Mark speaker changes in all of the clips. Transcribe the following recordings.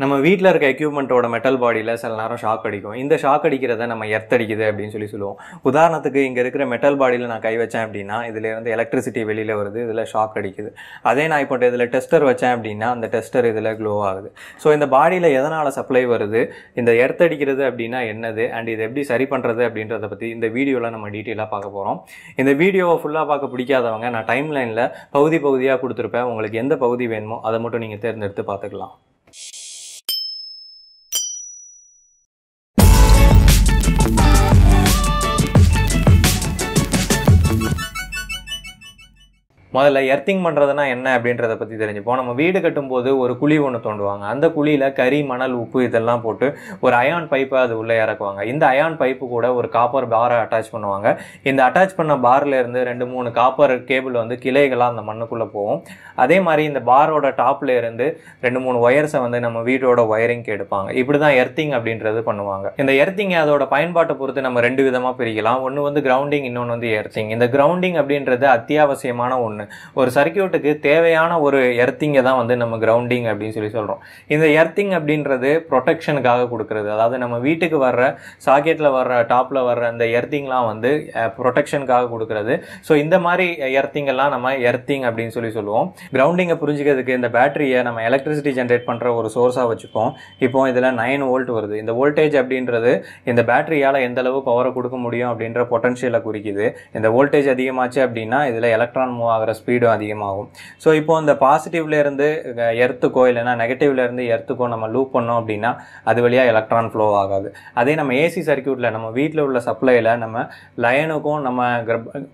Speaker 1: நம்ம வீட்டில் இருக்க எக்யூப்மெண்ட்டோட மெட்டல் பாடியில் சில நேரம் ஷாக் அடிக்கும் இந்த ஷாக் அடிக்கிறத நம்ம எர்த்தடிக்குது அடிக்குது அப்படின்னு சொல்லி சொல்லுவோம் உதாரணத்துக்கு இங்கே இருக்கிற மெட்டல் பாடியில் நான் கை வச்சேன் அப்படின்னா இதுலேருந்து எலக்ட்ரிசிட்டி வெளியில் வருது இதில் ஷாக் அடிக்குது அதே நான் இப்போ இதில் டெஸ்டர் வச்சேன் அப்படின்னா அந்த டெஸ்டர் இதில் க்ளோ ஆகுது ஸோ இந்த பாடியில் எதனால் சப்ளை வருது இந்த எர்த்தடிக்கிறது அடிக்கிறது அப்படின்னா என்னது அண்ட் இது எப்படி சரி பண்ணுறது அப்படின்றத பற்றி இந்த வீடியோவில் நம்ம டீட்டெயிலாக பார்க்க போகிறோம் இந்த வீடியோவை ஃபுல்லாக பார்க்க பிடிக்காதவங்க நான் டைம் லைனில் பகுதி பகுதியாக கொடுத்துருப்பேன் உங்களுக்கு எந்த பகுதி வேணுமோ அதை மட்டும் நீங்கள் தேர்ந்தெடுத்து பார்த்துக்கலாம் முதல்ல எர்த்திங் பண்ணுறதுனா என்ன அப்படின்றத பற்றி தெரிஞ்சுப்போம் நம்ம வீடு கட்டும்போது ஒரு குழி ஒன்று தோண்டுவாங்க அந்த குழியில் கறி மணல் உப்பு இதெல்லாம் போட்டு ஒரு அயான் பைப்பை அது உள்ளே இறக்குவாங்க இந்த அயான் பைப்பு கூட ஒரு காப்பர் பாரை அட்டாச் பண்ணுவாங்க இந்த அட்டாச் பண்ண பாரில் இருந்து ரெண்டு மூணு காப்பர் கேபிள் வந்து கிளைகளாக அந்த மண்ணுக்குள்ளே போகும் அதே மாதிரி இந்த பாரோட டாப்பில் இருந்து ரெண்டு மூணு ஒயர்ஸை வந்து நம்ம வீட்டோட ஒயரிங் எடுப்பாங்க இப்படி தான் எர்த்திங் அப்படின்றது பண்ணுவாங்க இந்த எர்த்திங் அதோட பயன்பாட்டை பொறுத்து நம்ம ரெண்டு விதமாக பிரிக்கலாம் ஒன்று வந்து கிரவுண்டிங் இன்னொன்று வந்து எர்த்திங் இந்த கிரவுண்டிங் அப்படின்றது அத்தியாவசியமான ஒன்று ஒன்று ஒரு சர்க்கியூட்டுக்கு தேவையான ஒரு எர்த்திங்கை தான் வந்து நம்ம கிரவுண்டிங் அப்படின்னு சொல்லி சொல்கிறோம் இந்த எர்த்திங் அப்படின்றது ப்ரொடெக்ஷனுக்காக கொடுக்குறது அதாவது நம்ம வீட்டுக்கு வர்ற சாக்கெட்டில் வர்ற டாப்பில் வர்ற அந்த எர்த்திங்லாம் வந்து ப்ரொடெக்ஷனுக்காக கொடுக்குறது ஸோ இந்த மாதிரி எர்த்திங்கெல்லாம் நம்ம எர்த்திங் அப்படின்னு சொல்லி சொல்லுவோம் கிரவுண்டிங்கை புரிஞ்சுக்கிறதுக்கு இந்த பேட்டரியை நம்ம எலக்ட்ரிசிட்டி ஜென்ரேட் பண்ணுற ஒரு சோர்ஸாக வச்சுப்போம் இப்போ இதில் நைன் வோல்ட் வருது இந்த வோல்டேஜ் அப்படின்றது இந்த பேட்டரியால் எந்த அளவு பவரை கொடுக்க முடியும் அப்படின்ற பொட்டன்ஷியலை குறிக்குது இந்த வோல்டேஜ் அதிகமாச்சு அப்படின்னா இதில் எலக்ட்ரான் மூவ் ஆகிற வர ஸ்பீடும் அதிகமாகும் ஸோ இப்போ அந்த பாசிட்டிவ்லேருந்து எர்த்துக்கோ இல்லைனா நெகட்டிவ்லேருந்து எர்த்துக்கோ நம்ம லூப் பண்ணோம் அப்படின்னா அது வழியாக எலக்ட்ரான் ஃப்ளோ ஆகாது அதே நம்ம ஏசி சர்க்கியூட்டில் நம்ம வீட்டில் உள்ள சப்ளையில் நம்ம லைனுக்கும் நம்ம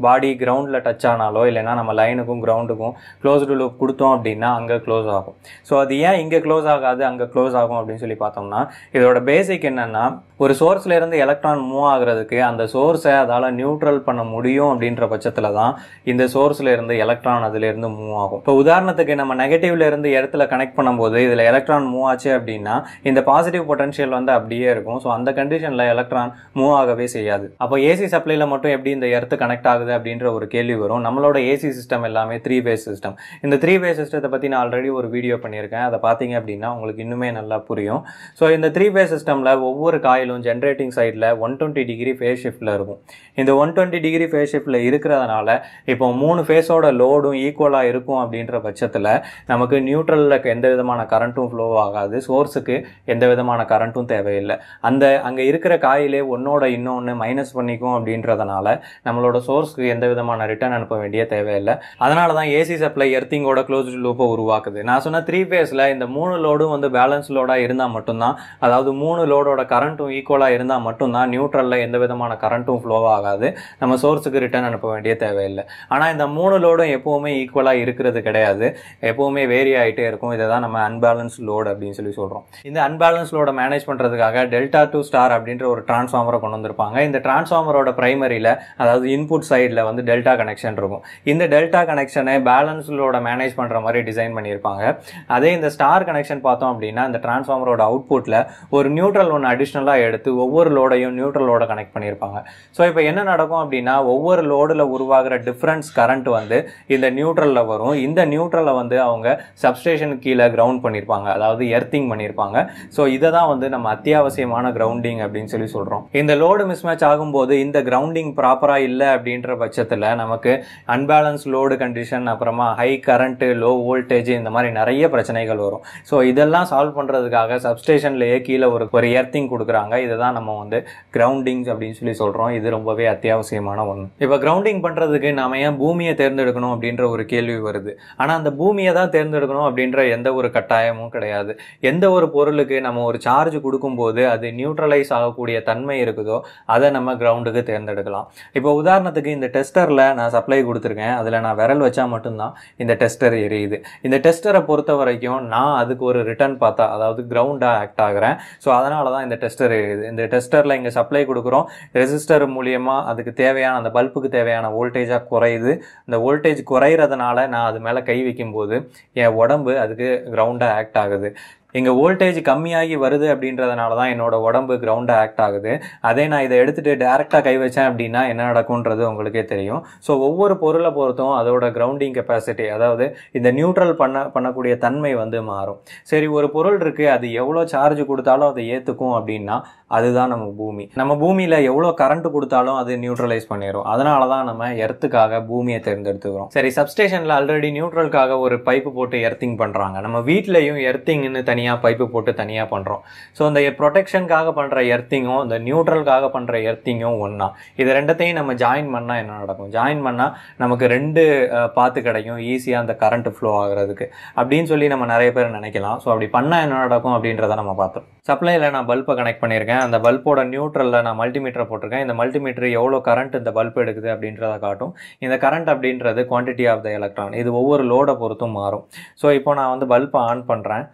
Speaker 1: பாடி கிரவுண்டில் டச் ஆனாலோ இல்லைனா நம்ம லைனுக்கும் கிரவுண்டுக்கும் க்ளோஸ்டு லூப் கொடுத்தோம் அப்படின்னா அங்கே க்ளோஸ் ஆகும் ஸோ அது ஏன் இங்கே க்ளோஸ் ஆகாது அங்கே க்ளோஸ் ஆகும் அப்படின்னு சொல்லி பார்த்தோம்னா இதோட பேசிக் என்னென்னா ஒரு சோர்ஸ்லேருந்து எலக்ட்ரான் மூவ் ஆகுறதுக்கு அந்த சோர்ஸை அதால் நியூட்ரல் பண்ண முடியும் அப்படின்ற பட்சத்தில் தான் இந்த சோர்ஸ்லேருந்து எலக்ட்ரான் அதுலேருந்து மூவ் ஆகும் இப்போ உதாரணத்துக்கு நம்ம நெகட்டிவ்ல இருந்து இடத்துல கனெக்ட் பண்ணும்போது இதில் எலக்ட்ரான் மூவ் ஆச்சு அப்படின்னா இந்த பாசிட்டிவ் பொட்டன்ஷியல் வந்து அப்படியே இருக்கும் ஸோ அந்த கண்டிஷனில் எலக்ட்ரான் மூவ் ஆகவே செய்யாது அப்போ ஏசி சப்ளைல மட்டும் எப்படி இந்த எர்த்து கனெக்ட் ஆகுது அப்படின்ற ஒரு கேள்வி வரும் நம்மளோட ஏசி சிஸ்டம் எல்லாமே த்ரீ பேஸ் சிஸ்டம் இந்த த்ரீ பேஸ் சிஸ்டத்தை பற்றி நான் ஆல்ரெடி ஒரு வீடியோ பண்ணியிருக்கேன் அதை பார்த்தீங்க அப்படின்னா உங்களுக்கு இன்னுமே நல்லா புரியும் ஸோ இந்த த்ரீ பேஸ் சிஸ்டமில் ஒவ்வொரு காயிலும் ஜென்ரேட்டிங் சைடில் ஒன் டுவெண்ட்டி டிகிரி ஃபேஸ் ஷிஃப்ட்டில் இருக்கும் இந்த ஒன் டுவெண்ட்டி டிகிரி ஃபேஸ் ஷிஃப்ட்டில் இருக்கிறதுனால இப்போ மூணு ஃபேஸோட லோடும் ஈக்குவலாக இருக்கும் அப்படின்ற பட்சத்தில் நமக்கு நியூட்ரலில் எந்த விதமான கரண்ட்டும் ஃப்ளோ ஆகாது சோர்ஸுக்கு எந்த விதமான கரண்ட்டும் தேவையில்லை அந்த அங்கே இருக்கிற காயிலே ஒன்றோட இன்னொன்று மைனஸ் பண்ணிக்கும் அப்படின்றதுனால நம்மளோட சோர்ஸ்க்கு எந்த விதமான ரிட்டர்ன் அனுப்ப வேண்டிய தேவையில்லை அதனால தான் ஏசி சப்ளை எர்த்திங்கோட க்ளோஸ் லூப்பை உருவாக்குது நான் சொன்ன த்ரீ ஃபேஸில் இந்த மூணு லோடும் வந்து பேலன்ஸ் லோடாக இருந்தால் மட்டும்தான் அதாவது மூணு லோடோட கரண்ட்டும் ஈக்குவலாக இருந்தால் மட்டும்தான் நியூட்ரலில் எந்த விதமான கரண்ட்டும் ஃப்ளோ ஆகாது நம்ம சோர்ஸுக்கு ரிட்டர்ன் அனுப்ப வேண்டிய தேவையில்லை ஆனால் இந்த மூணு லோடும் லோடும் எப்போவுமே ஈக்குவலாக இருக்கிறது கிடையாது எப்போவுமே வேரி ஆகிட்டே இருக்கும் இதை தான் நம்ம அன்பேலன்ஸ் லோடு அப்படின்னு சொல்லி சொல்கிறோம் இந்த அன்பேலன்ஸ் லோடை மேனேஜ் பண்ணுறதுக்காக டெல்டா டூ ஸ்டார் அப்படின்ற ஒரு டிரான்ஸ்ஃபார்மரை கொண்டு வந்திருப்பாங்க இந்த டிரான்ஸ்ஃபார்மரோட ப்ரைமரியில் அதாவது இன்புட் சைடில் வந்து டெல்டா கனெக்ஷன் இருக்கும் இந்த டெல்டா கனெக்ஷனை பேலன்ஸ் லோட மேனேஜ் பண்ணுற மாதிரி டிசைன் பண்ணியிருப்பாங்க அதே இந்த ஸ்டார் கனெக்ஷன் பார்த்தோம் அப்படின்னா இந்த டிரான்ஸ்ஃபார்மரோட அவுட்புட்டில் ஒரு நியூட்ரல் ஒன்று அடிஷ்னலாக எடுத்து ஒவ்வொரு லோடையும் நியூட்ரலோட கனெக்ட் பண்ணியிருப்பாங்க ஸோ இப்போ என்ன நடக்கும் அப்படின்னா ஒவ்வொரு லோடில் உருவாகிற டிஃப்ரென்ஸ் கரண்ட் வந்து இந்த நியூட்ரலில் வரும் இந்த நியூட்ரலில் வந்து அவங்க சப்ஸ்டேஷன் கீழே கிரவுண்ட் பண்ணியிருப்பாங்க அதாவது எர்த்திங் பண்ணியிருப்பாங்க ஸோ இதை தான் வந்து நம்ம அத்தியாவசியமான கிரவுண்டிங் அப்படின்னு சொல்லி சொல்கிறோம் இந்த லோடு மிஸ்மேட்ச் ஆகும்போது இந்த கிரவுண்டிங் ப்ராப்பராக இல்லை அப்படின்ற பட்சத்தில் நமக்கு அன்பேலன்ஸ் லோடு கண்டிஷன் அப்புறமா ஹை கரண்ட்டு லோ வோல்டேஜ் இந்த மாதிரி நிறைய பிரச்சனைகள் வரும் ஸோ இதெல்லாம் சால்வ் பண்ணுறதுக்காக சப்ஸ்டேஷன்லேயே கீழே ஒரு ஒரு எர்த்திங் கொடுக்குறாங்க இதை தான் நம்ம வந்து கிரவுண்டிங்ஸ் அப்படின்னு சொல்லி சொல்கிறோம் இது ரொம்பவே அத்தியாவசியமான ஒன்று இப்போ கிரவுண்டிங் பண்ணுறதுக்கு நாம ஏன் பூமியை தேர்ந்தெடுக்கணும் தேர்ந்தெடுக்கணும் அப்படின்ற ஒரு கேள்வி வருது ஆனால் அந்த பூமியை தான் தேர்ந்தெடுக்கணும் அப்படின்ற எந்த ஒரு கட்டாயமும் கிடையாது எந்த ஒரு பொருளுக்கு நம்ம ஒரு சார்ஜ் கொடுக்கும்போது அது நியூட்ரலைஸ் ஆகக்கூடிய தன்மை இருக்குதோ அதை நம்ம கிரவுண்டுக்கு தேர்ந்தெடுக்கலாம் இப்போ உதாரணத்துக்கு இந்த டெஸ்டரில் நான் சப்ளை கொடுத்துருக்கேன் அதில் நான் விரல் வச்சா மட்டும்தான் இந்த டெஸ்டர் எரியுது இந்த டெஸ்டரை பொறுத்த வரைக்கும் நான் அதுக்கு ஒரு ரிட்டர்ன் பார்த்தா அதாவது கிரவுண்டாக ஆக்ட் ஆகிறேன் ஸோ அதனால தான் இந்த டெஸ்டர் எரியுது இந்த டெஸ்டரில் இங்கே சப்ளை கொடுக்குறோம் ரெசிஸ்டர் மூலியமாக அதுக்கு தேவையான அந்த பல்புக்கு தேவையான வோல்டேஜாக குறையுது இந்த வோல்டேஜ் வோல்டேஜ் குறையிறதுனால நான் அது மேலே கை வைக்கும்போது என் உடம்பு அதுக்கு கிரவுண்டாக ஆக்ட் ஆகுது எங்கள் வோல்டேஜ் கம்மியாகி வருது அப்படின்றதுனால தான் என்னோட உடம்பு கிரவுண்டாக ஆக்ட் ஆகுது அதே நான் இதை எடுத்துகிட்டு டேரெக்டாக கை வச்சேன் அப்படின்னா என்ன நடக்கும்ன்றது உங்களுக்கே தெரியும் ஸோ ஒவ்வொரு பொருளை பொறுத்தும் அதோட கிரவுண்டிங் கெப்பாசிட்டி அதாவது இந்த நியூட்ரல் பண்ண பண்ணக்கூடிய தன்மை வந்து மாறும் சரி ஒரு பொருள் இருக்குது அது எவ்வளோ சார்ஜ் கொடுத்தாலும் அதை ஏற்றுக்கும் அப்படின்னா அதுதான் நம்ம பூமி நம்ம பூமியில் எவ்வளோ கரண்ட் கொடுத்தாலும் அது நியூட்ரலைஸ் பண்ணிடும் அதனால தான் நம்ம எர்த்துக்காக பூமியை தேர்ந்தெடுத்துக்கிறோம் சரி சப்ஸ்டேஷனில் ஆல்ரெடி நியூட்ரலுக்காக ஒரு பைப்பு போட்டு எர்த்திங் பண்ணுறாங்க நம்ம வீட்லேயும் எர்த்திங்னு தனியாக தனியாக பைப்பு போட்டு தனியாக பண்ணுறோம் ஸோ இந்த ப்ரொடெக்ஷனுக்காக பண்ணுற எர்த்திங்கும் இந்த நியூட்ரலுக்காக பண்ணுற எர்த்திங்கும் ஒன்றா இது ரெண்டத்தையும் நம்ம ஜாயின் பண்ணால் என்ன நடக்கும் ஜாயின் பண்ணால் நமக்கு ரெண்டு பார்த்து கிடைக்கும் ஈஸியாக அந்த கரண்ட் ஃப்ளோ ஆகிறதுக்கு அப்படின்னு சொல்லி நம்ம நிறைய பேர் நினைக்கலாம் ஸோ அப்படி பண்ணால் என்ன நடக்கும் அப்படின்றத நம்ம பார்த்தோம் சப்ளையில் நான் பல்பை கனெக்ட் பண்ணியிருக்கேன் அந்த பல்போட நியூட்ரலில் நான் மல்டிமீட்டரை போட்டிருக்கேன் இந்த மல்டிமீட்டர் எவ்வளோ கரண்ட் இந்த பல்ப் எடுக்குது அப்படின்றத காட்டும் இந்த கரண்ட் அப்படின்றது குவான்டிட்டி ஆஃப் த எலக்ட்ரான் இது ஒவ்வொரு லோடை பொறுத்தும் மாறும் ஸோ இப்போ நான் வந்து பல்பை ஆன் பண்ணுறேன்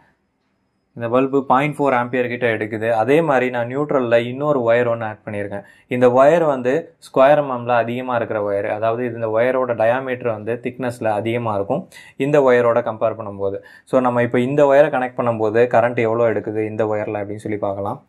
Speaker 1: இந்த பல்பு பாயிண்ட் ஃபோர் ஆம்பியர் கிட்ட எடுக்குது அதே மாதிரி நான் நியூட்ரலில் இன்னொரு ஒயர் ஒன்று ஆட் பண்ணியிருக்கேன் இந்த ஒயர் வந்து ஸ்கொயர் எம்எம்ல அதிகமாக இருக்கிற ஒயர் அதாவது இந்த ஒயரோட டயாமீட்டர் வந்து திக்னஸில் அதிகமாக இருக்கும் இந்த ஒயரோட கம்பேர் பண்ணும்போது ஸோ நம்ம இப்போ இந்த ஒயரை கனெக்ட் பண்ணும்போது கரண்ட் எவ்வளோ எடுக்குது இந்த ஒயரில் அப்படின்னு சொல்லி பார்க்கலாம்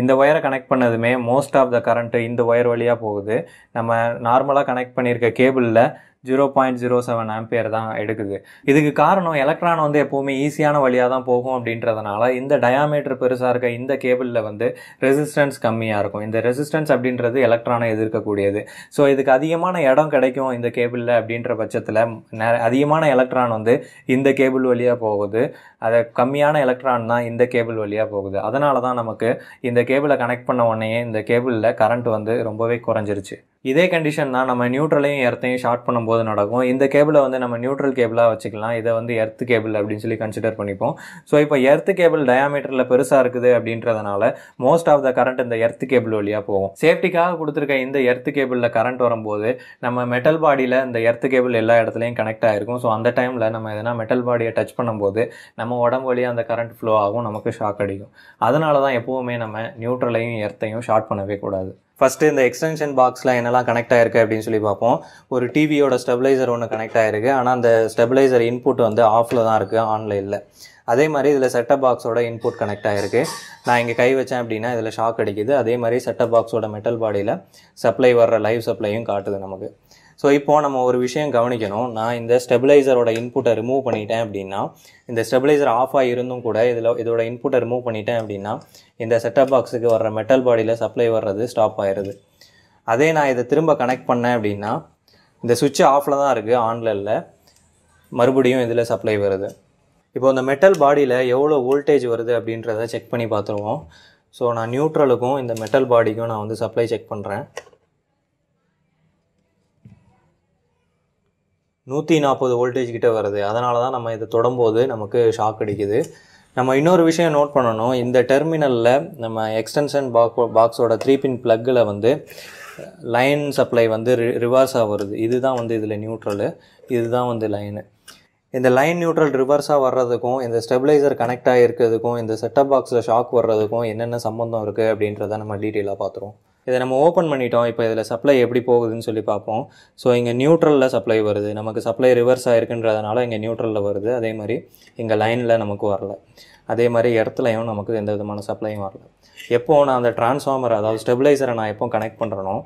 Speaker 1: இந்த ஒயரை கனெக்ட் பண்ணதுமே மோஸ்ட் ஆஃப் த கரண்ட்டு இந்த ஒயர் வழியாக போகுது நம்ம நார்மலாக கனெக்ட் பண்ணியிருக்க கேபிளில் zero point zero seven ampere தான் எடுக்குது இதுக்கு காரணம் எலக்ட்ரான் வந்து எப்போவுமே ஈஸியான வழியாக தான் போகும் அப்படின்றதுனால இந்த டயாமீட்டர் பெருசாக இருக்க இந்த கேபிளில் வந்து ரெசிஸ்டன்ஸ் கம்மியாக இருக்கும் இந்த ரெசிஸ்டன்ஸ் அப்படின்றது எலக்ட்ரானை எதிர்க்கக்கூடியது ஸோ இதுக்கு அதிகமான இடம் கிடைக்கும் இந்த கேபிளில் அப்படின்ற பட்சத்தில் அதிகமான எலக்ட்ரான் வந்து இந்த கேபிள் வழியாக போகுது அதை கம்மியான எலக்ட்ரான் தான் இந்த கேபிள் வழியாக போகுது அதனால தான் நமக்கு இந்த கேபிளை கனெக்ட் பண்ண உடனே இந்த கேபிளில் கரண்ட் வந்து ரொம்பவே குறைஞ்சிருச்சு இதே கண்டிஷன் தான் நம்ம நியூட்ரலையும் எர்த்தையும் ஷார்ட் பண்ணும்போது நடக்கும் இந்த கேபிளை வந்து நம்ம நியூட்ரல் கேபிளாக வச்சுக்கலாம் இதை வந்து எர்த்து கேபிள் அப்படின்னு சொல்லி கன்சிடர் பண்ணிப்போம் ஸோ இப்போ எர்த்து கேபிள் டயாமீட்டரில் பெருசாக இருக்குது அப்படின்றதுனால மோஸ்ட் ஆஃப் த கரண்ட் இந்த எர்த்து கேபிள் வழியாக போகும் சேஃப்டிக்காக கொடுத்துருக்க இந்த எர்த்து கேபிளில் கரண்ட் வரும்போது நம்ம மெட்டல் பாடியில் இந்த எர்த்து கேபிள் எல்லா இடத்துலையும் கனெக்ட் ஆகிருக்கும் ஸோ அந்த டைமில் நம்ம எதனா மெட்டல் பாடியை டச் பண்ணும்போது நம்ம உடம்பு வழியாக அந்த கரண்ட் ஃப்ளோ ஆகும் நமக்கு ஷாக் அடிக்கும் அதனால தான் எப்போவுமே நம்ம நியூட்ரலையும் எர்த்தையும் ஷார்ட் பண்ணவே கூடாது ஃபஸ்ட்டு இந்த எக்ஸ்டென்ஷன் பாக்ஸில் என்னெல்லாம் கனெக்ட் ஆயிருக்கு அப்படின்னு சொல்லி பார்ப்போம் ஒரு டிவியோட ஸ்டெபிலைசர் ஒன்று கனெக்ட் ஆயிருக்கு ஆனால் அந்த ஸ்டெபிலைசர் இன்புட் வந்து ஆஃபில் தான் இருக்குது ஆன்லைனில் அதே மாதிரி இதில் செட்டப் பாக்ஸோட இன்புட் கனெக்ட் ஆகிருக்கு நான் இங்கே கை வச்சேன் அப்படின்னா இதில் ஷாக் அடிக்குது அதே மாதிரி செட்டப் பாக்ஸோட மெட்டல் பாடியில் சப்ளை வர்ற லைவ் சப்ளையும் காட்டுது நமக்கு ஸோ இப்போது நம்ம ஒரு விஷயம் கவனிக்கணும் நான் இந்த ஸ்டெபிலைசரோட இன்புட்டை ரிமூவ் பண்ணிட்டேன் அப்படின்னா இந்த ஸ்டெபிலைசர் ஆஃப் ஆகி இருந்தும் கூட இதில் இதோட இன்புட்டை ரிமூவ் பண்ணிட்டேன் அப்படின்னா இந்த செட்டப் பாக்ஸுக்கு வர்ற மெட்டல் பாடியில் சப்ளை வர்றது ஸ்டாப் ஆகிடுது அதே நான் இதை திரும்ப கனெக்ட் பண்ணேன் அப்படின்னா இந்த சுவிட்ச் ஆஃபில் தான் இருக்குது ஆன்லைனில் மறுபடியும் இதில் சப்ளை வருது இப்போ இந்த மெட்டல் பாடியில் எவ்வளோ வோல்டேஜ் வருது அப்படின்றத செக் பண்ணி பார்த்துருவோம் ஸோ நான் நியூட்ரலுக்கும் இந்த மெட்டல் பாடிக்கும் நான் வந்து சப்ளை செக் பண்ணுறேன் நூற்றி நாற்பது வோல்டேஜ் கிட்டே வருது அதனால தான் நம்ம இதை தொடும்போது நமக்கு ஷாக் அடிக்குது நம்ம இன்னொரு விஷயம் நோட் பண்ணணும் இந்த டெர்மினலில் நம்ம எக்ஸ்டென்ஷன் பாக் பாக்ஸோட த்ரீ பின் ப்ளக்கில் வந்து லைன் சப்ளை வந்து ரி ரிவர்ஸாக வருது இதுதான் வந்து இதில் நியூட்ரலு இதுதான் வந்து லைனு இந்த லைன் நியூட்ரல் ரிவர்ஸாக வர்றதுக்கும் இந்த ஸ்டெபிலைசர் கனெக்ட் ஆகிருக்கிறதுக்கும் இந்த செட்டப் பாக்ஸில் ஷாக் வர்றதுக்கும் என்னென்ன சம்மந்தம் இருக்குது அப்படின்றத நம்ம டீட்டெயிலாக பார்த்துருவோம் இதை நம்ம ஓப்பன் பண்ணிட்டோம் இப்போ இதில் சப்ளை எப்படி போகுதுன்னு சொல்லி பார்ப்போம் ஸோ இங்கே நியூட்ரலில் சப்ளை வருது நமக்கு சப்ளை ரிவர்ஸ் ஆகிருக்குன்றதுனால இங்கே நியூட்ரலில் வருது அதே மாதிரி இங்கே லைனில் நமக்கு வரல அதே மாதிரி இடத்துலையும் நமக்கு எந்த விதமான சப்ளையும் வரல எப்போது நான் அந்த டிரான்ஸ்ஃபார்மர் அதாவது ஸ்டெபிலைசரை நான் எப்போ கனெக்ட் பண்ணுறனோ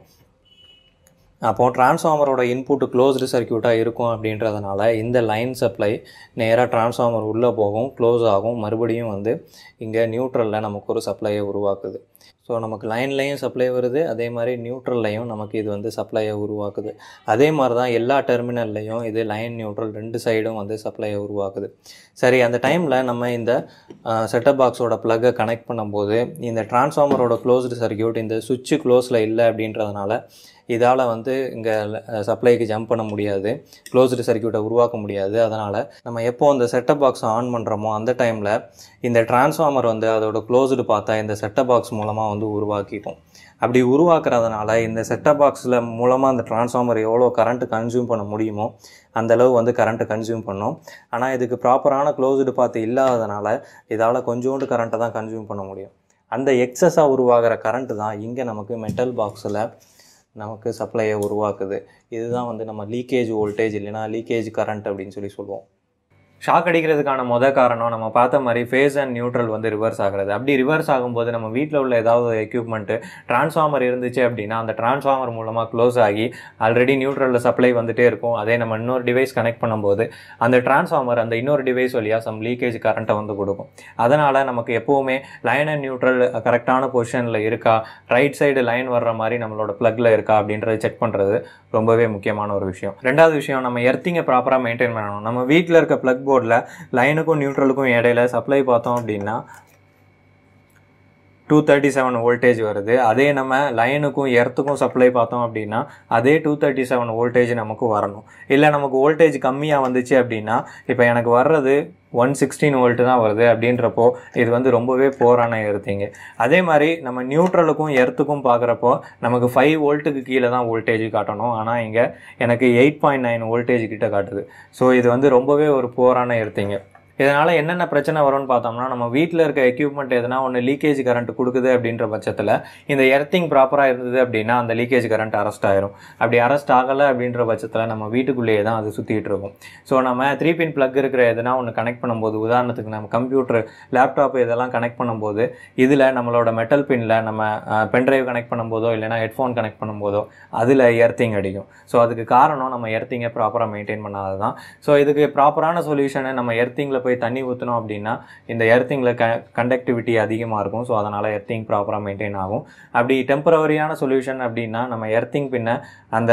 Speaker 1: அப்போது டிரான்ஸ்ஃபார்மரோட இன்புட் க்ளோஸ்டு சர்க்கியூட்டாக இருக்கும் அப்படின்றதுனால இந்த லைன் சப்ளை நேராக டிரான்ஸ்ஃபார்மர் உள்ளே போகும் க்ளோஸ் ஆகும் மறுபடியும் வந்து இங்கே நியூட்ரலில் நமக்கு ஒரு சப்ளையை உருவாக்குது ஸோ நமக்கு லைன்லையும் சப்ளை வருது அதே மாதிரி நியூட்ரல்லையும் நமக்கு இது வந்து சப்ளையை உருவாக்குது அதே மாதிரி தான் எல்லா டெர்மினல்லையும் இது லைன் நியூட்ரல் ரெண்டு சைடும் வந்து சப்ளையை உருவாக்குது சரி அந்த டைமில் நம்ம இந்த செட்டப் பாக்ஸோட ப்ளக்கை கனெக்ட் பண்ணும்போது இந்த டிரான்ஸ்ஃபார்மரோட க்ளோஸ்டு சர்க்கியூட் இந்த சுவிட்சு க்ளோஸில் இல்லை அப்படின்றதுனால இதால் வந்து இங்கே சப்ளைக்கு ஜம்ப் பண்ண முடியாது க்ளோஸ்டு சர்க்கியூட்டை உருவாக்க முடியாது அதனால் நம்ம எப்போ அந்த செட்டப் பாக்ஸ் ஆன் பண்ணுறோமோ அந்த டைமில் இந்த டிரான்ஸ்ஃபார்மர் வந்து அதோட க்ளோஸ்டு பார்த்தா இந்த செட்டப் பாக்ஸ் மூலமாக வந்து உருவாக்கிட்டோம் அப்படி உருவாக்குறதுனால இந்த செட்டப் பாக்ஸில் மூலமாக அந்த டிரான்ஸ்ஃபார்மர் எவ்வளோ கரண்ட்டு கன்சியூம் பண்ண முடியுமோ அந்தளவு வந்து கரண்ட்டு கன்சியூம் பண்ணும் ஆனால் இதுக்கு ப்ராப்பரான க்ளோஸ்டு பார்த்து இல்லாததுனால இதால் கொஞ்சோண்டு கரண்ட்டை தான் கன்சியூம் பண்ண முடியும் அந்த எக்ஸஸாக உருவாகிற கரண்ட்டு தான் இங்கே நமக்கு மெட்டல் பாக்ஸில் நமக்கு சப்ளையை உருவாக்குது இதுதான் வந்து நம்ம லீக்கேஜ் வோல்டேஜ் இல்லைனா லீக்கேஜ் கரண்ட் அப்படின்னு சொல்லி சொல்லுவோம் ஷாக் அடிக்கிறதுக்கான மொத காரணம் நம்ம பார்த்த மாதிரி ஃபேஸ் அண்ட் நியூட்ரல் வந்து ரிவர்ஸ் ஆகிறது அப்படி ரிவர்ஸ் ஆகும்போது நம்ம வீட்டில் உள்ள ஏதாவது எக்யூப்மெண்ட்டு டிரான்ஸ்ஃபார்மர் இருந்துச்சு அப்படின்னா அந்த டிரான்ஸ்ஃபார்மர் மூலமாக க்ளோஸ் ஆகி ஆல்ரெடி நியூட்ரலில் சப்ளை வந்துட்டே இருக்கும் அதே நம்ம இன்னொரு டிவைஸ் கனெக்ட் பண்ணும்போது அந்த டிரான்ஸ்ஃபார்மர் அந்த இன்னொரு டிவைஸ் வழியாக சம் லீக்கேஜ் கரண்ட்டை வந்து கொடுக்கும் அதனால் நமக்கு எப்போவுமே லைன் அண்ட் நியூட்ரல் கரெக்டான பொசிஷனில் இருக்கா ரைட் சைடு லைன் வர்ற மாதிரி நம்மளோட ப்ளக்கில் இருக்கா அப்படின்றத செக் பண்ணுறது ரொம்பவே முக்கியமான ஒரு விஷயம் ரெண்டாவது விஷயம் நம்ம எர்த்திங்கை ப்ராப்பராக மெயின்டைன் பண்ணணும் நம்ம வீட்டில் இருக்க ப்ளக் போர்டில் லைனுக்கும் நியூட்ரலுக்கும் இடையில சப்ளை பார்த்தோம் அப்படின்னா டூ தேர்ட்டி செவன் வோல்டேஜ் வருது அதே நம்ம லைனுக்கும் எர்த்துக்கும் சப்ளை பார்த்தோம் அப்படின்னா அதே டூ தேர்ட்டி செவன் வோல்டேஜ் நமக்கு வரணும் இல்லை நமக்கு வோல்டேஜ் கம்மியாக வந்துச்சு அப்படின்னா இப்போ எனக்கு வர்றது ஒன் சிக்ஸ்டீன் வோல்ட்டு தான் வருது அப்படின்றப்போ இது வந்து ரொம்பவே போரான எர்த்திங்க அதே மாதிரி நம்ம நியூட்ரலுக்கும் எர்த்துக்கும் பார்க்குறப்போ நமக்கு ஃபைவ் வோல்ட்டுக்கு கீழே தான் வோல்டேஜ் காட்டணும் ஆனால் இங்கே எனக்கு எயிட் பாயிண்ட் நைன் வோல்டேஜ் கிட்ட காட்டுது ஸோ இது வந்து ரொம்பவே ஒரு போரான எர்த்திங்க இதனால் என்னென்ன பிரச்சனை வரும்னு பார்த்தோம்னா நம்ம வீட்டில் இருக்க எக்யூப்மெண்ட் எதுனா ஒன்று லீக்கேஜ் கரண்ட் கொடுக்குது அப்படின்ற பட்சத்தில் இந்த எர்த்திங் ப்ராப்பராக இருந்தது அப்படின்னா அந்த லீக்கேஜ் கரண்ட் அரெஸ்ட் ஆயிரும் அப்படி அரெஸ்ட் ஆகலை அப்படின்ற பட்சத்தில் நம்ம வீட்டுக்குள்ளேயே தான் அது சுற்றிட்டு இருக்கும் ஸோ நம்ம த்ரீ பின் ப்ளக் இருக்கிற எதுனா ஒன்று கனெக்ட் பண்ணும்போது உதாரணத்துக்கு நம்ம கம்ப்யூட்டர் லேப்டாப் இதெல்லாம் கனெக்ட் பண்ணும்போது இதில் நம்மளோட மெட்டல் பின்னில் நம்ம பென்ட்ரைவ் கனெக்ட் பண்ணும்போதோ இல்லைனா ஹெட்ஃபோன் கனெக்ட் பண்ணும்போதோ அதில் எர்த்திங் அடிக்கும் ஸோ அதுக்கு காரணம் நம்ம எர்த்திங்கை ப்ராப்பராக மெயின்டைன் பண்ணாது தான் ஸோ இதுக்கு ப்ராப்பரான சொல்யூஷனை நம்ம எர்த்திங்கில் போய் தண்ணி ஊற்றினோம் அப்படின்னா இந்த எர்த்திங்கில் க கண்டக்டிவிட்டி அதிகமாக இருக்கும் ஸோ அதனால் எர்த்திங் ப்ராப்பராக மெயின்டைன் ஆகும் அப்படி டெம்பரவரியான சொல்யூஷன் அப்படின்னா நம்ம எர்த்திங் பின்ன அந்த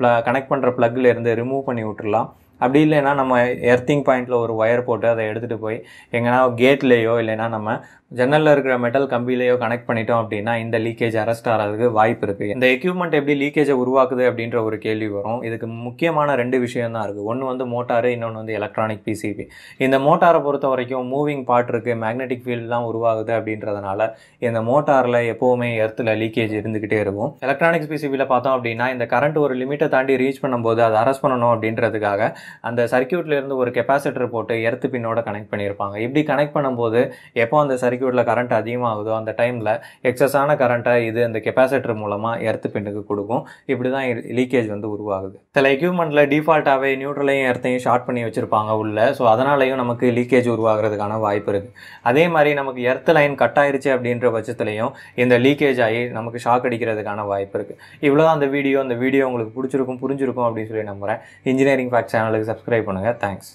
Speaker 1: ப்ள கனெக்ட் பண்ணுற ப்ளக்கில் இருந்து ரிமூவ் பண்ணி விட்டுடலாம் அப்படி இல்லைன்னா நம்ம எர்த்திங் பாயிண்டில் ஒரு ஒயர் போட்டு அதை எடுத்துகிட்டு போய் எங்கன்னா கேட்லேயோ இல்லைன்னா நம்ம ஜன்னலில் இருக்கிற மெட்டல் கம்பிலேயோ கனெக்ட் பண்ணிட்டோம் அப்படின்னா இந்த லீக்கேஜ் அரெஸ்ட் ஆகிறதுக்கு வாய்ப்பு இருக்குது இந்த எக்யூப்மெண்ட் எப்படி லீக்கேஜை உருவாக்குது அப்படின்ற ஒரு கேள்வி வரும் இதுக்கு முக்கியமான ரெண்டு விஷயம் தான் இருக்குது ஒன்று வந்து மோட்டார் இன்னொன்று வந்து எலக்ட்ரானிக் பிசிபி இந்த மோட்டாரை பொறுத்த வரைக்கும் மூவிங் பார்ட் இருக்குது மேக்னெட்டிக் ஃபீல்ட்லாம் உருவாகுது அப்படின்றதுனால இந்த மோட்டாரில் எப்போவுமே எர்த்தில் லீக்கேஜ் இருந்துக்கிட்டே இருக்கும் எலக்ட்ரானிக்ஸ் பிசிபியில் பார்த்தோம் அப்படின்னா இந்த கரண்ட் ஒரு லிமிட்டை தாண்டி ரீச் பண்ணும்போது அதை அரெஸ்ட் பண்ணணும் அப்படின்றதுக்காக அந்த சர்க்கியூட்லேருந்து ஒரு கெப்பாசிட்டர் போட்டு எர்த்து பின்னோட கனெக்ட் பண்ணியிருப்பாங்க இப்படி கனெக்ட் பண்ணும்போது எப்போ அந்த சர்க்கியூட்டில் கரண்ட் அதிகமாகுதோ அந்த டைமில் எக்ஸஸான கரண்ட்டை இது அந்த கெப்பாசிட்டர் மூலமாக எர்த்து பின்னுக்கு கொடுக்கும் இப்படி தான் லீக்கேஜ் வந்து உருவாகுது சில எக்யூப்மெண்ட்டில் டிஃபால்ட்டாகவே நியூட்ரலையும் எர்த்தையும் ஷார்ட் பண்ணி வச்சுருப்பாங்க உள்ள ஸோ அதனாலையும் நமக்கு லீக்கேஜ் உருவாகிறதுக்கான வாய்ப்பு இருக்குது அதே மாதிரி நமக்கு எர்த் லைன் கட் ஆயிருச்சு அப்படின்ற பட்சத்துலையும் இந்த லீக்கேஜ் ஆகி நமக்கு ஷாக் அடிக்கிறதுக்கான வாய்ப்பு இருக்குது இவ்வளோதான் அந்த வீடியோ அந்த வீடியோ உங்களுக்கு பிடிச்சிருக்கும் புரிஞ்சிருக்கும் அப்படின்னு சொல்லி நம்புகிறேன் இன்ஜினியரிங் ஃபேக்ட் சேனலுக்கு சப்ஸ்கிரைப் பண்ணுங்கள் தேங்க்ஸ்